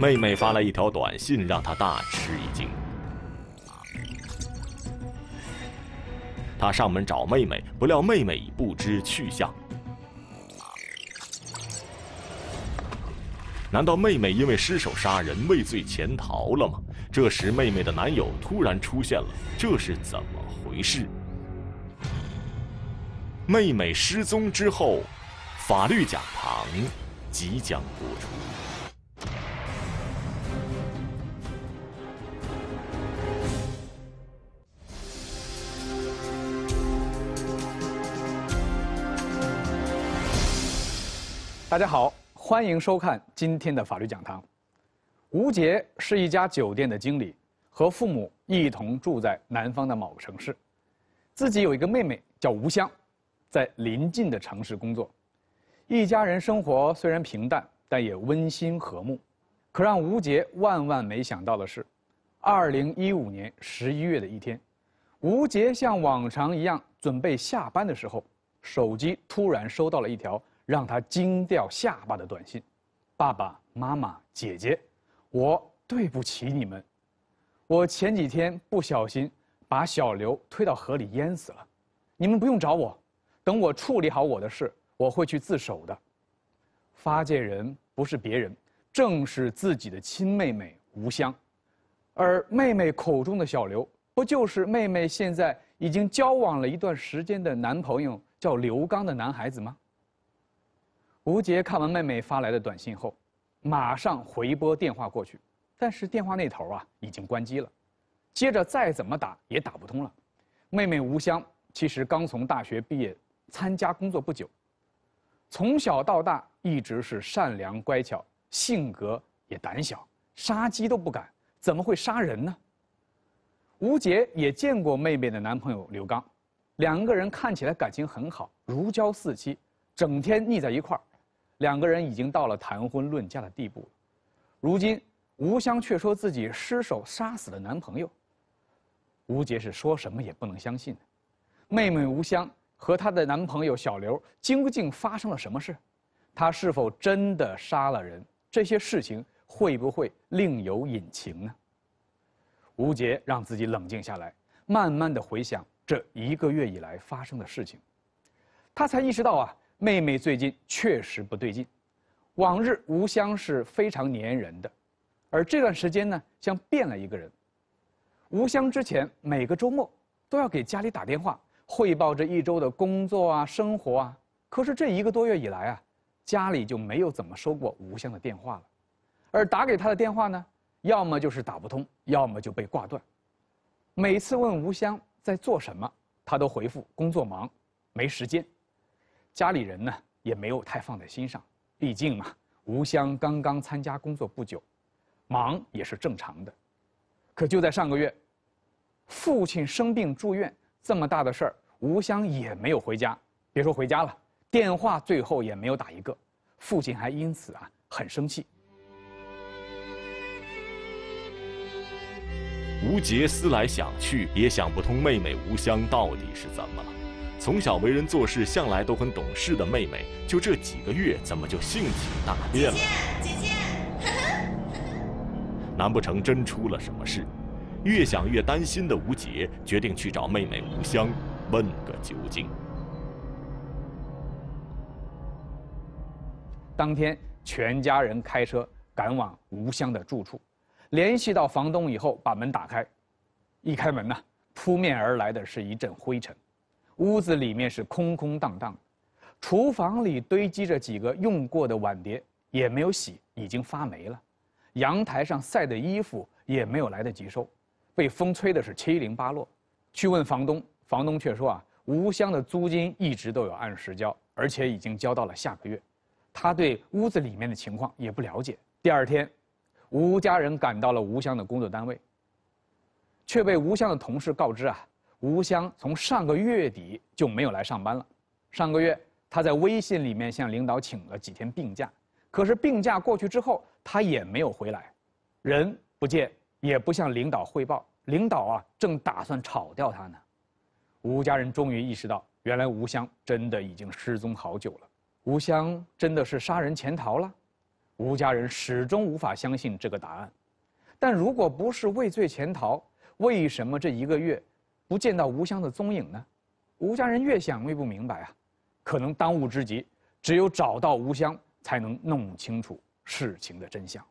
妹妹发来一条短信，让他大吃一惊。他上门找妹妹，不料妹妹已不知去向。难道妹妹因为失手杀人畏罪潜逃了吗？这时，妹妹的男友突然出现了，这是怎么回事？妹妹失踪之后，法律讲堂即将播出。大家好，欢迎收看今天的法律讲堂。吴杰是一家酒店的经理，和父母一同住在南方的某个城市，自己有一个妹妹叫吴香，在临近的城市工作。一家人生活虽然平淡，但也温馨和睦。可让吴杰万万没想到的是，2015年11月的一天，吴杰像往常一样准备下班的时候，手机突然收到了一条。让他惊掉下巴的短信：“爸爸妈妈姐姐，我对不起你们，我前几天不小心把小刘推到河里淹死了，你们不用找我，等我处理好我的事，我会去自首的。”发件人不是别人，正是自己的亲妹妹吴香，而妹妹口中的小刘，不就是妹妹现在已经交往了一段时间的男朋友，叫刘刚的男孩子吗？吴杰看完妹妹发来的短信后，马上回拨电话过去，但是电话那头啊已经关机了，接着再怎么打也打不通了。妹妹吴香其实刚从大学毕业，参加工作不久，从小到大一直是善良乖巧，性格也胆小，杀鸡都不敢，怎么会杀人呢？吴杰也见过妹妹的男朋友刘刚，两个人看起来感情很好，如胶似漆，整天腻在一块儿。两个人已经到了谈婚论嫁的地步如今吴香却说自己失手杀死了男朋友。吴杰是说什么也不能相信的。妹妹吴香和她的男朋友小刘究竟发生了什么事？她是否真的杀了人？这些事情会不会另有隐情呢？吴杰让自己冷静下来，慢慢的回想这一个月以来发生的事情，他才意识到啊。妹妹最近确实不对劲，往日吴香是非常粘人的，而这段时间呢，像变了一个人。吴香之前每个周末都要给家里打电话汇报这一周的工作啊、生活啊，可是这一个多月以来啊，家里就没有怎么收过吴香的电话了，而打给她的电话呢，要么就是打不通，要么就被挂断。每次问吴香在做什么，她都回复工作忙，没时间。家里人呢也没有太放在心上，毕竟嘛，吴香刚刚参加工作不久，忙也是正常的。可就在上个月，父亲生病住院这么大的事儿，吴香也没有回家，别说回家了，电话最后也没有打一个。父亲还因此啊很生气。吴杰思来想去也想不通妹妹吴香到底是怎么了。从小为人做事向来都很懂事的妹妹，就这几个月怎么就性情大变了？姐姐，姐姐！难不成真出了什么事？越想越担心的吴杰决定去找妹妹吴香问个究竟。当天，全家人开车赶往吴香的住处，联系到房东以后，把门打开，一开门呐，扑面而来的是一阵灰尘。屋子里面是空空荡荡，厨房里堆积着几个用过的碗碟，也没有洗，已经发霉了。阳台上晒的衣服也没有来得及收，被风吹的是七零八落。去问房东，房东却说啊，吴湘的租金一直都有按时交，而且已经交到了下个月。他对屋子里面的情况也不了解。第二天，吴家人赶到了吴湘的工作单位，却被吴湘的同事告知啊。吴湘从上个月底就没有来上班了。上个月他在微信里面向领导请了几天病假，可是病假过去之后他也没有回来，人不见，也不向领导汇报。领导啊，正打算炒掉他呢。吴家人终于意识到，原来吴湘真的已经失踪好久了。吴湘真的是杀人潜逃了？吴家人始终无法相信这个答案。但如果不是畏罪潜逃，为什么这一个月？不见到吴香的踪影呢，吴家人越想越不明白啊。可能当务之急，只有找到吴香才能弄清楚事情的真相。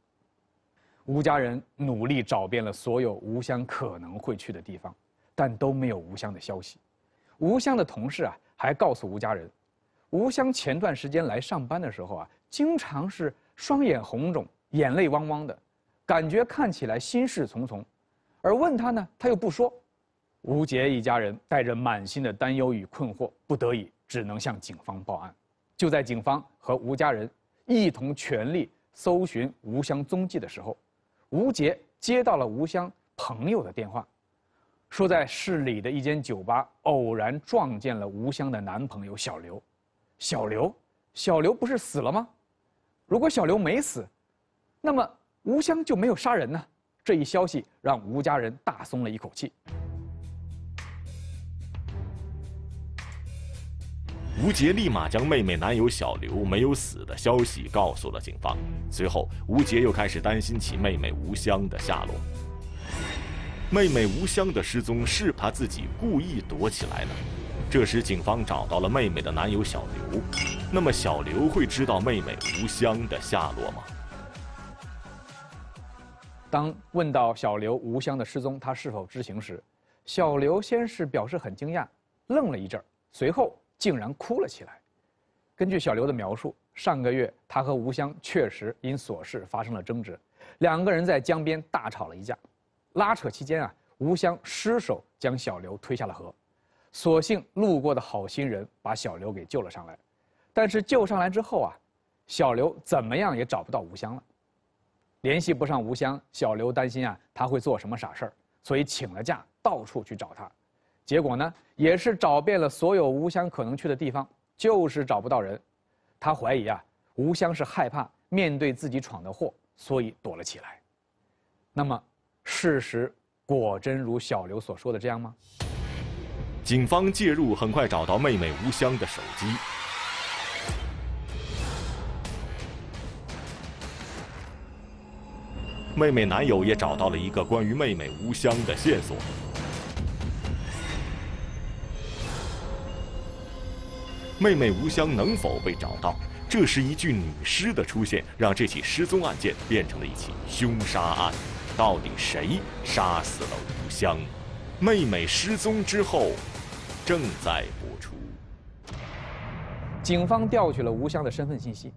吴家人努力找遍了所有吴香可能会去的地方，但都没有吴香的消息。吴香的同事啊，还告诉吴家人，吴香前段时间来上班的时候啊，经常是双眼红肿、眼泪汪汪的，感觉看起来心事重重，而问他呢，他又不说。吴杰一家人带着满心的担忧与困惑，不得已只能向警方报案。就在警方和吴家人一同全力搜寻吴湘踪迹的时候，吴杰接到了吴湘朋友的电话，说在市里的一间酒吧偶然撞见了吴湘的男朋友小刘。小刘，小刘不是死了吗？如果小刘没死，那么吴湘就没有杀人呢？这一消息让吴家人大松了一口气。吴杰立马将妹妹男友小刘没有死的消息告诉了警方。随后，吴杰又开始担心起妹妹吴香的下落。妹妹吴香的失踪是她自己故意躲起来的。这时，警方找到了妹妹的男友小刘。那么，小刘会知道妹妹吴香的下落吗？当问到小刘吴香的失踪，他是否知情时，小刘先是表示很惊讶，愣了一阵儿，随后。竟然哭了起来。根据小刘的描述，上个月他和吴香确实因琐事发生了争执，两个人在江边大吵了一架。拉扯期间啊，吴香失手将小刘推下了河。所幸路过的好心人把小刘给救了上来，但是救上来之后啊，小刘怎么样也找不到吴香了，联系不上吴香，小刘担心啊他会做什么傻事儿，所以请了假到处去找他。结果呢，也是找遍了所有吴香可能去的地方，就是找不到人。他怀疑啊，吴香是害怕面对自己闯的祸，所以躲了起来。那么，事实果真如小刘所说的这样吗？警方介入，很快找到妹妹吴香的手机。妹妹男友也找到了一个关于妹妹吴香的线索。妹妹吴香能否被找到？这时一具女尸的出现，让这起失踪案件变成了一起凶杀案。到底谁杀死了吴香？妹妹失踪之后，正在播出。警方调取了吴香的身份信息，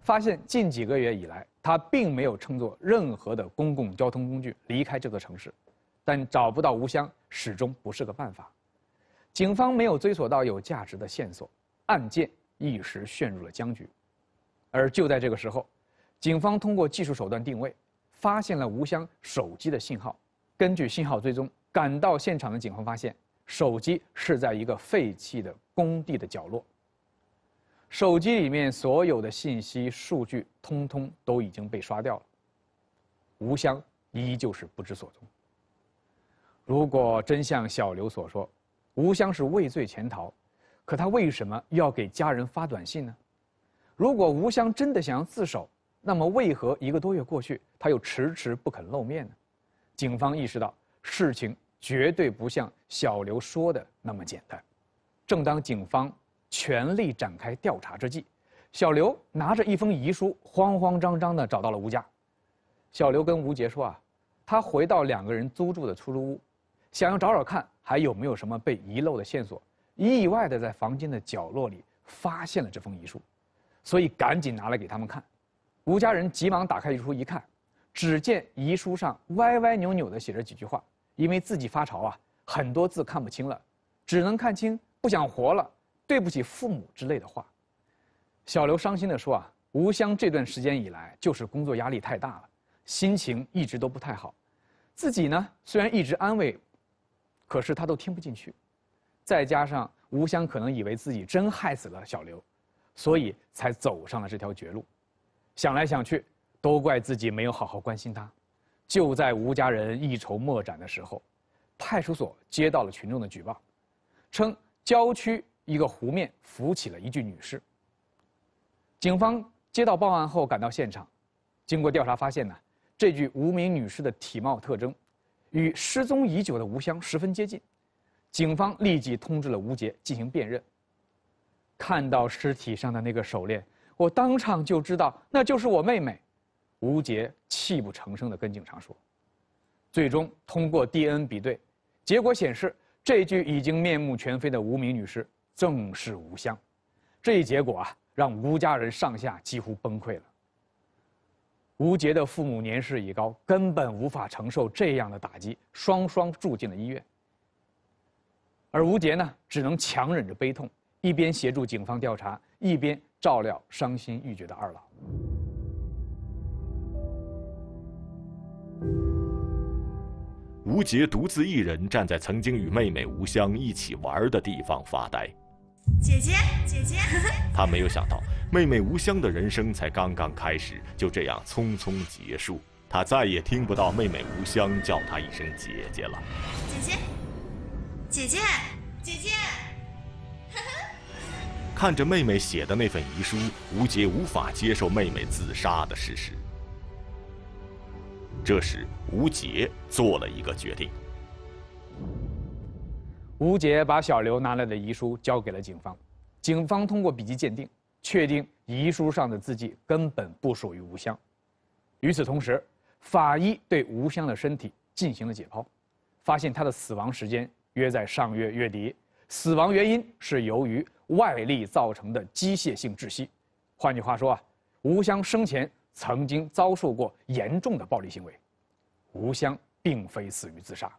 发现近几个月以来，她并没有乘坐任何的公共交通工具离开这座城市。但找不到吴香，始终不是个办法。警方没有追索到有价值的线索。案件一时陷入了僵局，而就在这个时候，警方通过技术手段定位，发现了吴香手机的信号。根据信号追踪，赶到现场的警方发现，手机是在一个废弃的工地的角落。手机里面所有的信息数据，通通都已经被刷掉了。吴香依旧是不知所踪。如果真像小刘所说，吴香是畏罪潜逃。可他为什么要给家人发短信呢？如果吴香真的想要自首，那么为何一个多月过去，他又迟迟不肯露面呢？警方意识到事情绝对不像小刘说的那么简单。正当警方全力展开调查之际，小刘拿着一封遗书，慌慌张张的找到了吴家。小刘跟吴杰说啊，他回到两个人租住的出租屋，想要找找看还有没有什么被遗漏的线索。意外地在房间的角落里发现了这封遗书，所以赶紧拿来给他们看。吴家人急忙打开遗书一看，只见遗书上歪歪扭扭地写着几句话，因为自己发潮啊，很多字看不清了，只能看清“不想活了，对不起父母”之类的话。小刘伤心地说：“啊，吴香这段时间以来就是工作压力太大了，心情一直都不太好。自己呢，虽然一直安慰，可是他都听不进去。”再加上吴香可能以为自己真害死了小刘，所以才走上了这条绝路。想来想去，都怪自己没有好好关心她。就在吴家人一筹莫展的时候，派出所接到了群众的举报，称郊区一个湖面浮起了一具女尸。警方接到报案后赶到现场，经过调查发现呢，这具无名女尸的体貌特征，与失踪已久的吴香十分接近。警方立即通知了吴杰进行辨认。看到尸体上的那个手链，我当场就知道那就是我妹妹。吴杰泣不成声地跟警察说：“最终通过 DNA 比对，结果显示这具已经面目全非的无名女尸正是吴香。”这一结果啊，让吴家人上下几乎崩溃了。吴杰的父母年事已高，根本无法承受这样的打击，双双住进了医院。而吴杰呢，只能强忍着悲痛，一边协助警方调查，一边照料伤心欲绝的二老。吴杰独自一人站在曾经与妹妹吴香一起玩的地方发呆。姐姐，姐姐。他没有想到，妹妹吴香的人生才刚刚开始，就这样匆匆结束。他再也听不到妹妹吴香叫他一声姐姐了。姐姐。姐姐，姐姐，看着妹妹写的那份遗书，吴杰无法接受妹妹自杀的事实。这时，吴杰做了一个决定。吴杰把小刘拿来的遗书交给了警方，警方通过笔迹鉴定，确定遗书上的字迹根本不属于吴香。与此同时，法医对吴香的身体进行了解剖，发现她的死亡时间。约在上月月底，死亡原因是由于外力造成的机械性窒息。换句话说啊，吴香生前曾经遭受过严重的暴力行为。吴香并非死于自杀。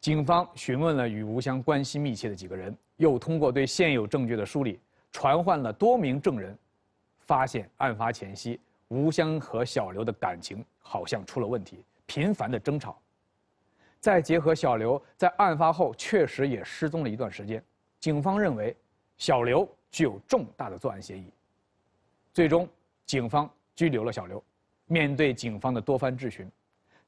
警方询问了与吴香关系密切的几个人，又通过对现有证据的梳理，传唤了多名证人，发现案发前夕，吴香和小刘的感情好像出了问题，频繁的争吵。再结合小刘在案发后确实也失踪了一段时间，警方认为小刘具有重大的作案嫌疑，最终警方拘留了小刘。面对警方的多番质询，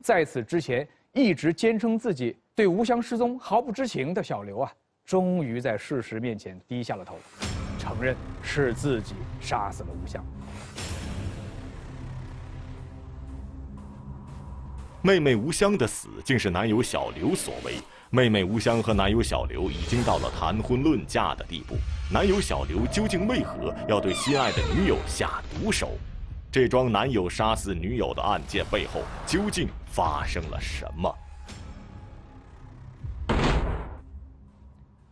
在此之前一直坚称自己对吴香失踪毫不知情的小刘啊，终于在事实面前低下了头，承认是自己杀死了吴香。妹妹吴香的死竟是男友小刘所为。妹妹吴香和男友小刘已经到了谈婚论嫁的地步。男友小刘究竟为何要对心爱的女友下毒手？这桩男友杀死女友的案件背后究竟发生了什么？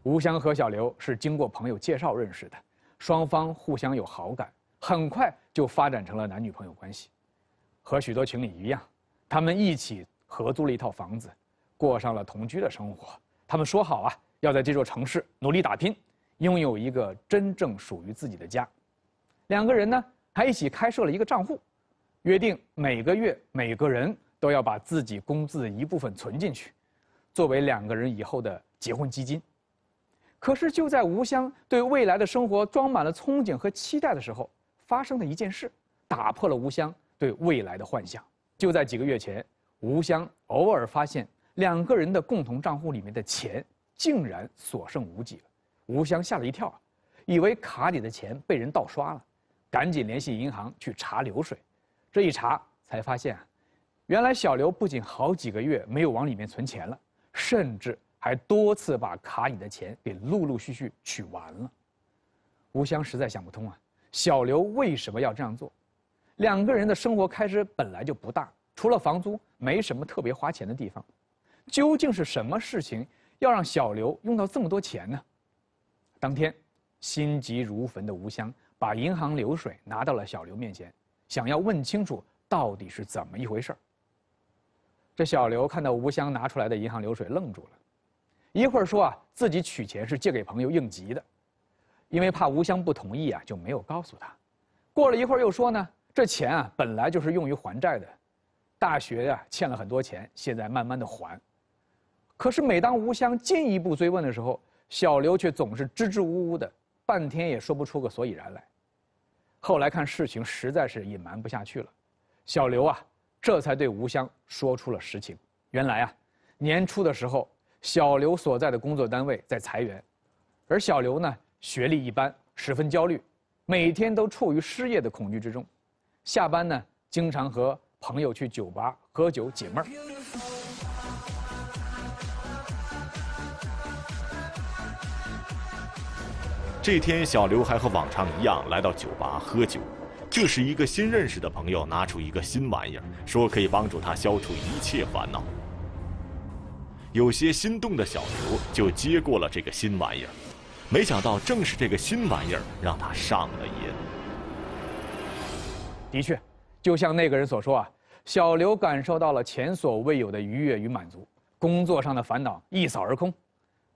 吴香和小刘是经过朋友介绍认识的，双方互相有好感，很快就发展成了男女朋友关系。和许多情侣一样。他们一起合租了一套房子，过上了同居的生活。他们说好啊，要在这座城市努力打拼，拥有一个真正属于自己的家。两个人呢，还一起开设了一个账户，约定每个月每个人都要把自己工资的一部分存进去，作为两个人以后的结婚基金。可是就在吴湘对未来的生活装满了憧憬和期待的时候，发生了一件事，打破了吴湘对未来的幻想。就在几个月前，吴香偶尔发现两个人的共同账户里面的钱竟然所剩无几了，吴香吓了一跳，以为卡里的钱被人盗刷了，赶紧联系银行去查流水，这一查才发现，原来小刘不仅好几个月没有往里面存钱了，甚至还多次把卡里的钱给陆陆续续取完了，吴香实在想不通啊，小刘为什么要这样做？两个人的生活开支本来就不大，除了房租没什么特别花钱的地方。究竟是什么事情要让小刘用到这么多钱呢？当天，心急如焚的吴香把银行流水拿到了小刘面前，想要问清楚到底是怎么一回事儿。这小刘看到吴香拿出来的银行流水愣住了，一会儿说啊自己取钱是借给朋友应急的，因为怕吴香不同意啊就没有告诉他。过了一会儿又说呢。这钱啊，本来就是用于还债的。大学呀，欠了很多钱，现在慢慢的还。可是，每当吴香进一步追问的时候，小刘却总是支支吾吾的，半天也说不出个所以然来。后来看事情实在是隐瞒不下去了，小刘啊，这才对吴香说出了实情。原来啊，年初的时候，小刘所在的工作单位在裁员，而小刘呢，学历一般，十分焦虑，每天都处于失业的恐惧之中。下班呢，经常和朋友去酒吧喝酒解闷儿。这天，小刘还和往常一样来到酒吧喝酒。这时，一个新认识的朋友拿出一个新玩意儿，说可以帮助他消除一切烦恼。有些心动的小刘就接过了这个新玩意儿，没想到正是这个新玩意儿让他上了瘾。的确，就像那个人所说啊，小刘感受到了前所未有的愉悦与满足，工作上的烦恼一扫而空。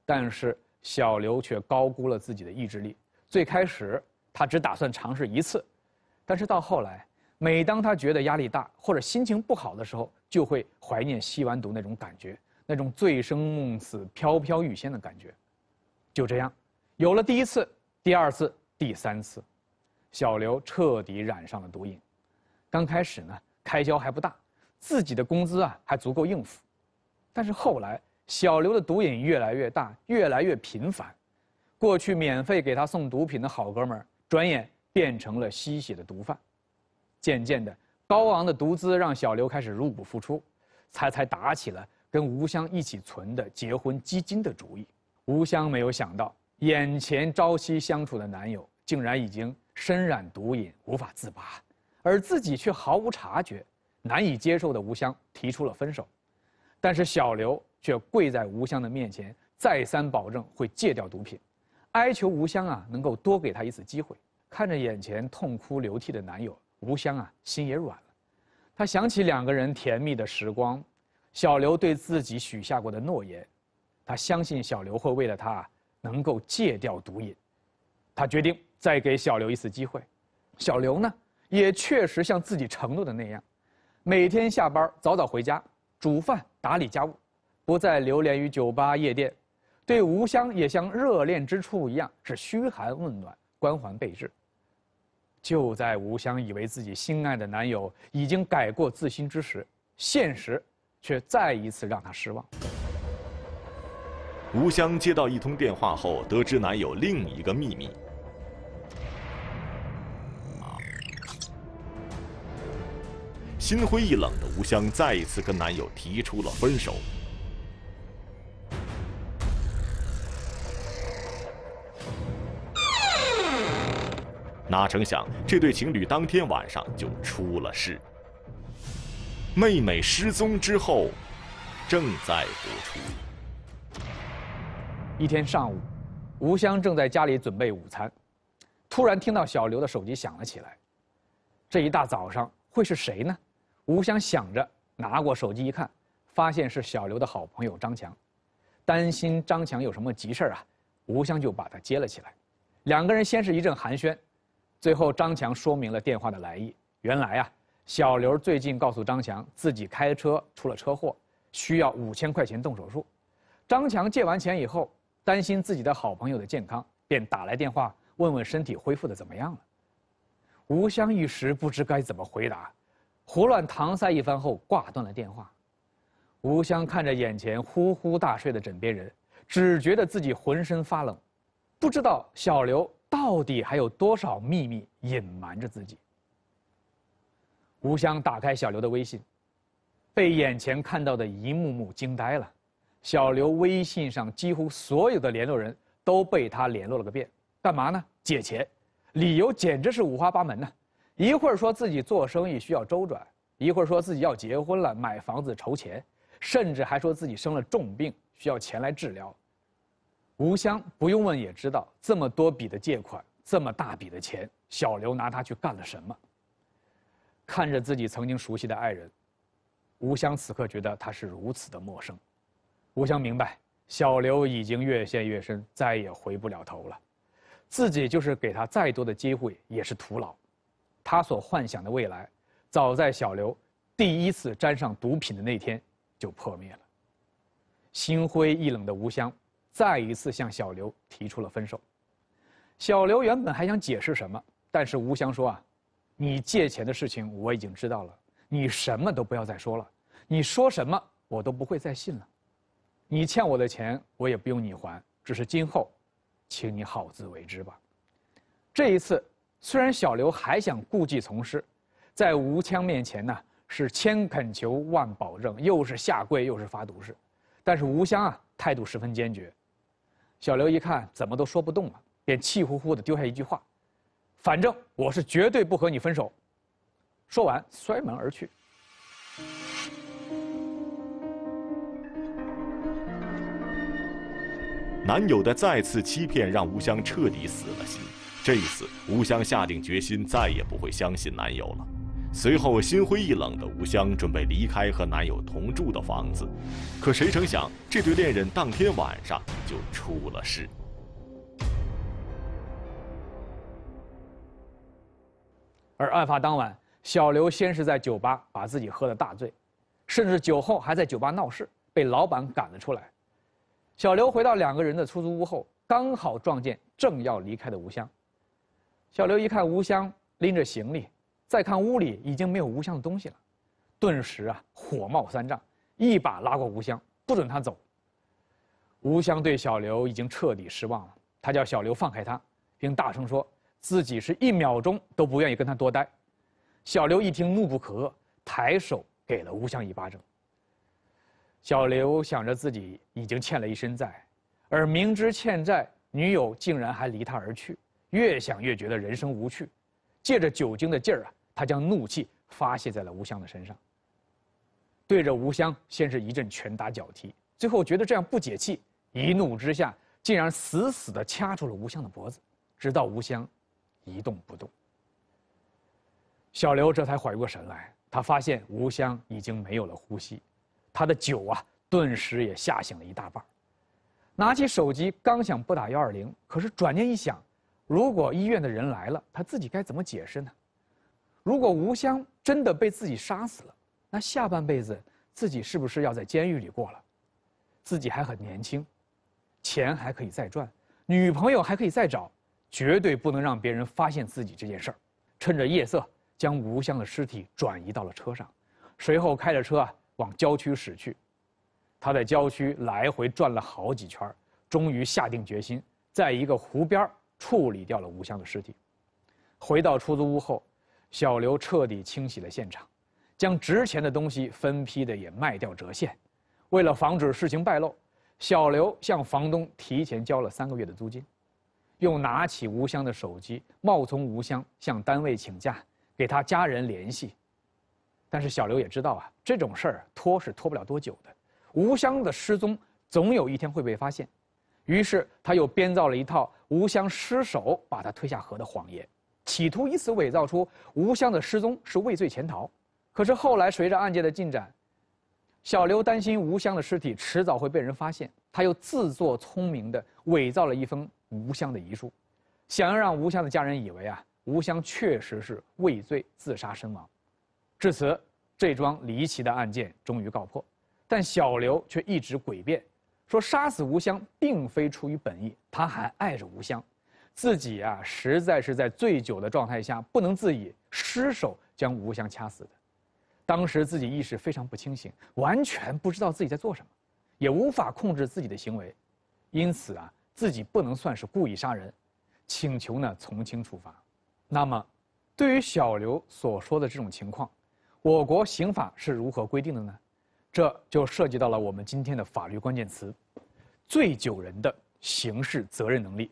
但是小刘却高估了自己的意志力。最开始，他只打算尝试一次，但是到后来，每当他觉得压力大或者心情不好的时候，就会怀念吸完毒那种感觉，那种醉生梦死、飘飘欲仙的感觉。就这样，有了第一次，第二次，第三次，小刘彻底染上了毒瘾。刚开始呢，开销还不大，自己的工资啊还足够应付。但是后来，小刘的毒瘾越来越大，越来越频繁。过去免费给他送毒品的好哥们儿，转眼变成了吸血的毒贩。渐渐的，高昂的毒资让小刘开始入不敷出，才才打起了跟吴香一起存的结婚基金的主意。吴香没有想到，眼前朝夕相处的男友竟然已经深染毒瘾，无法自拔。而自己却毫无察觉，难以接受的吴香提出了分手，但是小刘却跪在吴香的面前，再三保证会戒掉毒品，哀求吴香啊能够多给他一次机会。看着眼前痛哭流涕的男友，吴香啊心也软了，她想起两个人甜蜜的时光，小刘对自己许下过的诺言，她相信小刘会为了她能够戒掉毒瘾，她决定再给小刘一次机会。小刘呢？也确实像自己承诺的那样，每天下班早早回家，煮饭打理家务，不再流连于酒吧夜店，对吴香也像热恋之初一样是嘘寒问暖，关怀备至。就在吴香以为自己心爱的男友已经改过自新之时，现实却再一次让她失望。吴香接到一通电话后，得知男友另一个秘密。心灰意冷的吴香再一次跟男友提出了分手，哪成想这对情侣当天晚上就出了事。妹妹失踪之后，正在播出。一天上午，吴香正在家里准备午餐，突然听到小刘的手机响了起来，这一大早上会是谁呢？吴香想着，拿过手机一看，发现是小刘的好朋友张强，担心张强有什么急事啊，吴香就把他接了起来。两个人先是一阵寒暄，最后张强说明了电话的来意。原来啊，小刘最近告诉张强自己开车出了车祸，需要五千块钱动手术。张强借完钱以后，担心自己的好朋友的健康，便打来电话问问身体恢复的怎么样了。吴香一时不知该怎么回答。胡乱搪塞一番后，挂断了电话。吴香看着眼前呼呼大睡的枕边人，只觉得自己浑身发冷，不知道小刘到底还有多少秘密隐瞒着自己。吴香打开小刘的微信，被眼前看到的一幕幕惊呆了。小刘微信上几乎所有的联络人都被他联络了个遍，干嘛呢？借钱，理由简直是五花八门呐。一会儿说自己做生意需要周转，一会儿说自己要结婚了买房子筹钱，甚至还说自己生了重病需要钱来治疗。吴香不用问也知道，这么多笔的借款，这么大笔的钱，小刘拿它去干了什么？看着自己曾经熟悉的爱人，吴香此刻觉得他是如此的陌生。吴香明白，小刘已经越陷越深，再也回不了头了。自己就是给他再多的机会，也是徒劳。他所幻想的未来，早在小刘第一次沾上毒品的那天就破灭了。心灰意冷的吴香再一次向小刘提出了分手。小刘原本还想解释什么，但是吴香说：“啊，你借钱的事情我已经知道了，你什么都不要再说了，你说什么我都不会再信了。你欠我的钱我也不用你还，只是今后，请你好自为之吧。这一次。”虽然小刘还想故技重施，在吴香面前呢是千恳求万保证，又是下跪又是发毒誓，但是吴香啊态度十分坚决。小刘一看怎么都说不动了，便气呼呼地丢下一句话：“反正我是绝对不和你分手。”说完摔门而去。男友的再次欺骗让吴香彻底死了心。这一次，吴香下定决心再也不会相信男友了。随后心灰意冷的吴香准备离开和男友同住的房子，可谁成想这对恋人当天晚上就出了事。而案发当晚，小刘先是在酒吧把自己喝得大醉，甚至酒后还在酒吧闹事，被老板赶了出来。小刘回到两个人的出租屋后，刚好撞见正要离开的吴香。小刘一看吴香拎着行李，再看屋里已经没有吴香的东西了，顿时啊火冒三丈，一把拉过吴香，不准她走。吴香对小刘已经彻底失望了，她叫小刘放开她，并大声说自己是一秒钟都不愿意跟他多待。小刘一听怒不可遏，抬手给了吴香一巴掌。小刘想着自己已经欠了一身债，而明知欠债女友竟然还离他而去。越想越觉得人生无趣，借着酒精的劲儿啊，他将怒气发泄在了吴香的身上。对着吴香，先是一阵拳打脚踢，最后觉得这样不解气，一怒之下，竟然死死地掐住了吴香的脖子，直到吴香一动不动。小刘这才缓过神来，他发现吴香已经没有了呼吸，他的酒啊，顿时也吓醒了一大半，拿起手机刚想拨打幺二零，可是转念一想。如果医院的人来了，他自己该怎么解释呢？如果吴香真的被自己杀死了，那下半辈子自己是不是要在监狱里过了？自己还很年轻，钱还可以再赚，女朋友还可以再找，绝对不能让别人发现自己这件事儿。趁着夜色，将吴香的尸体转移到了车上，随后开着车啊往郊区驶去。他在郊区来回转了好几圈，终于下定决心，在一个湖边儿。处理掉了吴香的尸体，回到出租屋后，小刘彻底清洗了现场，将值钱的东西分批的也卖掉折现。为了防止事情败露，小刘向房东提前交了三个月的租金，又拿起吴香的手机，冒充吴香向单位请假，给他家人联系。但是小刘也知道啊，这种事儿拖是拖不了多久的，吴香的失踪总有一天会被发现。于是，他又编造了一套吴香失手把他推下河的谎言，企图以此伪造出吴香的失踪是畏罪潜逃。可是后来随着案件的进展，小刘担心吴香的尸体迟早会被人发现，他又自作聪明的伪造了一封吴香的遗书，想要让吴香的家人以为啊，吴香确实是畏罪自杀身亡。至此，这桩离奇的案件终于告破，但小刘却一直诡辩。说杀死吴香并非出于本意，他还爱着吴香，自己啊实在是在醉酒的状态下不能自已，失手将吴香掐死的。当时自己意识非常不清醒，完全不知道自己在做什么，也无法控制自己的行为，因此啊自己不能算是故意杀人，请求呢从轻处罚。那么，对于小刘所说的这种情况，我国刑法是如何规定的呢？这就涉及到了我们今天的法律关键词：醉酒人的刑事责任能力。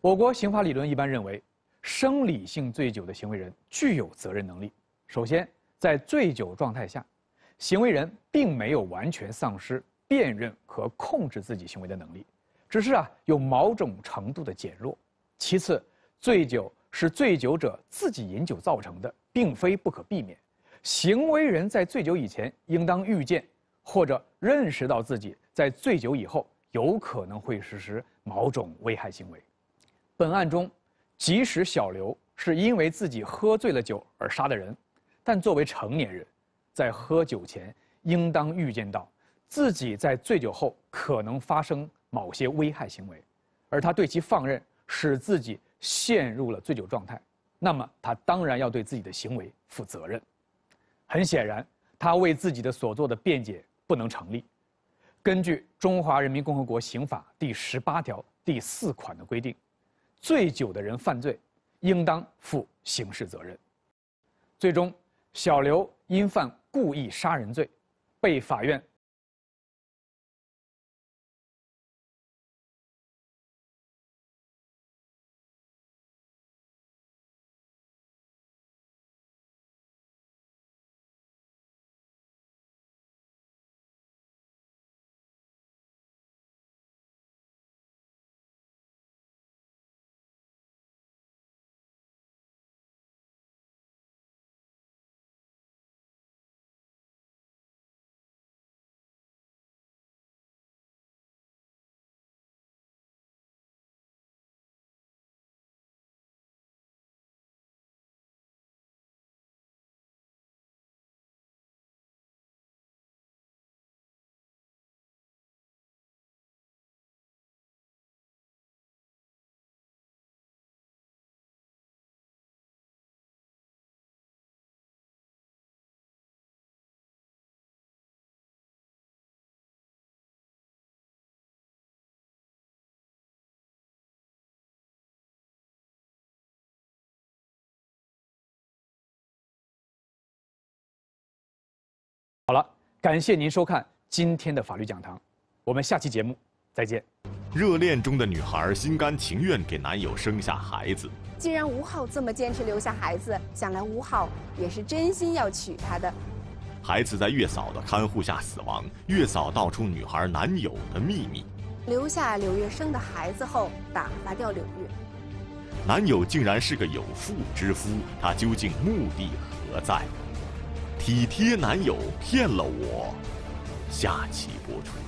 我国刑法理论一般认为，生理性醉酒的行为人具有责任能力。首先，在醉酒状态下，行为人并没有完全丧失辨认和控制自己行为的能力，只是啊有某种程度的减弱。其次，醉酒是醉酒者自己饮酒造成的，并非不可避免。行为人在醉酒以前应当预见或者认识到自己在醉酒以后有可能会实施某种危害行为。本案中，即使小刘是因为自己喝醉了酒而杀的人，但作为成年人，在喝酒前应当预见到自己在醉酒后可能发生某些危害行为，而他对其放任，使自己陷入了醉酒状态，那么他当然要对自己的行为负责任。很显然，他为自己的所做的辩解不能成立。根据《中华人民共和国刑法》第十八条第四款的规定，醉酒的人犯罪，应当负刑事责任。最终，小刘因犯故意杀人罪，被法院。好了，感谢您收看今天的法律讲堂，我们下期节目再见。热恋中的女孩心甘情愿给男友生下孩子。既然吴昊这么坚持留下孩子，想来吴昊也是真心要娶她的。孩子在月嫂的看护下死亡，月嫂道出女孩男友的秘密。留下柳月生的孩子后，打发掉柳月。男友竟然是个有妇之夫，他究竟目的何在？体贴男友骗了我，下期播出。